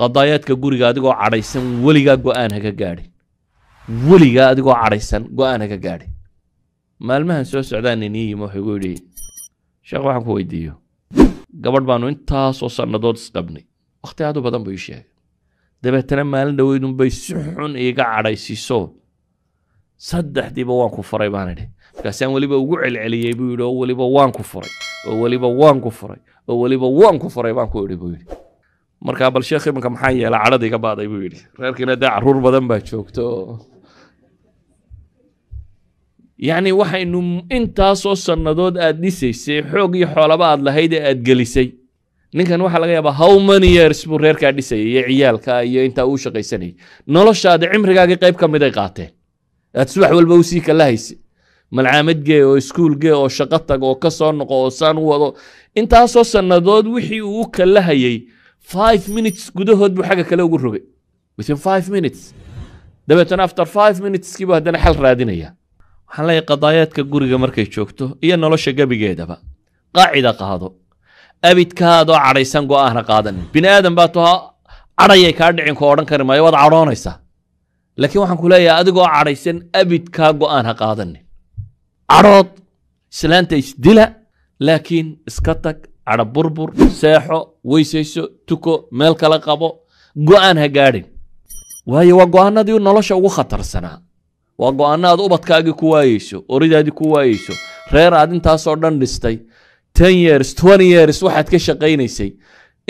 qadaayaadka guriga adigoo cadhaysan weligaa go-aan haka gaadhin weligaa adigoo cadhaysan go-aan haka gaadhin maalmahan soo socdaan inii yimi wuxuu igu yidhi sheekh waxaan ku weydiiyo gabadh baanu intaasoo sannadood isqabnay wakhti aadu badan buu ii sheegay dabeetana maalin dhoweydunbay si xun iga cadhaysiiso saddexdiiba waan ku furay baan idhi markaasaan weliba ugu celceliyey buu yidhi oo weliba waan ku furay oo weliba waan ku furay oo weliba waan ku furay baan ku idhi buu yidhi markaa bal sheekh imanka maxaa yeela cadhada iga baaday buu yidhi reerkiina dee caruur badan baa joogto yacni waxaynu intaasoo sannadood aad dhisaysay xoog iyo xoolaba aad lahayd ee aad gelisay ninkan waxaa laga yaabaa how many years buu reerkaa dhisayay iyo ciyaalkaa iyo intaa uu shaqaysanayay noloshaada cimrigaagii qayb ka mid ay qaateen aad subax walba usii kalahaysa malcaamad gee oo iskuul gee oo shaqo tag oo ka soo noqo oo saan u wado intaasoo sannadood wixii uu u kalahayay five minutes gudahood buu xagga kale ugu rogay within five minutes dabeetana after five minutes-kiibu haddana xal raadinaya waxaan leeyahay qadaayaadka guriga markay joogto iyo nolosha gebigeedaba qaacida qaado abidkaadoo cadhaysan go-aana qaadanin bini aadan baa tuhaa cadhayay kaa dhicin koo odhan kari maayo waad cadhoonaysaa laakiin waxaan ku leeyahay adigoo cadhaysan abidkaa go-aan ha qaadanin cadhood islaanta isdila laakiin iska tag cadho burbur seexo weysayso tuko meel kala qabo go'aan ha gaadhin waayo waa aanadii nolosha ugu khatarsanaa waa go'aano aad ubadkaagii ku waayeyso oridaadii ku waayeyso reer aad intaasoo dhan dhistay ten years twenty years waxaad ka shaqaynaysay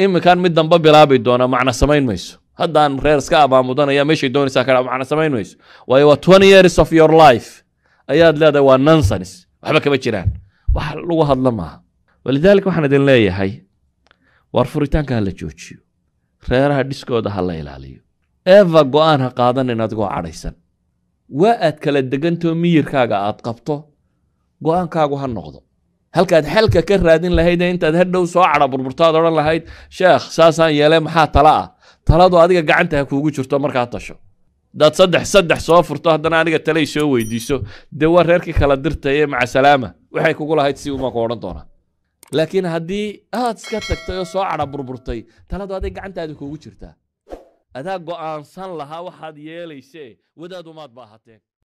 iminkan mid damba bilaabi doona macna samayn mayso haddaan reer iska abaamudanaya meeshay doonaysaa kadha macna samayn mayso waayo waa twenty years of your life ayaad leedahay waa nonsens waxba kama jiraan wax lagu hadla maaha walidaalika waxaan idin leeyahay waar furitaanka ha la joojiyo reeraha dhiskooda ha la ilaaliyo eva go-aan ha qaadanin adigoo cadhaysan waa aad kala degantoo miyirkaaga aad qabto go-aankaagu ha noqdo halkaad xelka ka raadin lahayde intaad hadhow soo cadha burburtaad odhan lahayd sheekh saasaan yeele maxaa tala ah taladu adiga gacanta ha kuugu jirto markaa tasho daad saddex saddex soo furto haddana aniga talay soo weydiiso dee waa reerkii kala dirtay ee macasalaama waxay kugu lahayd si uma ku odhan doonaa laakiin haddii aada iska tagtay oo soo cadha burburtay taladu aday gacantaada kuugu jirtaa adaa go'aansan lahaa waxaad yeelaysee wadaadumaad baahateen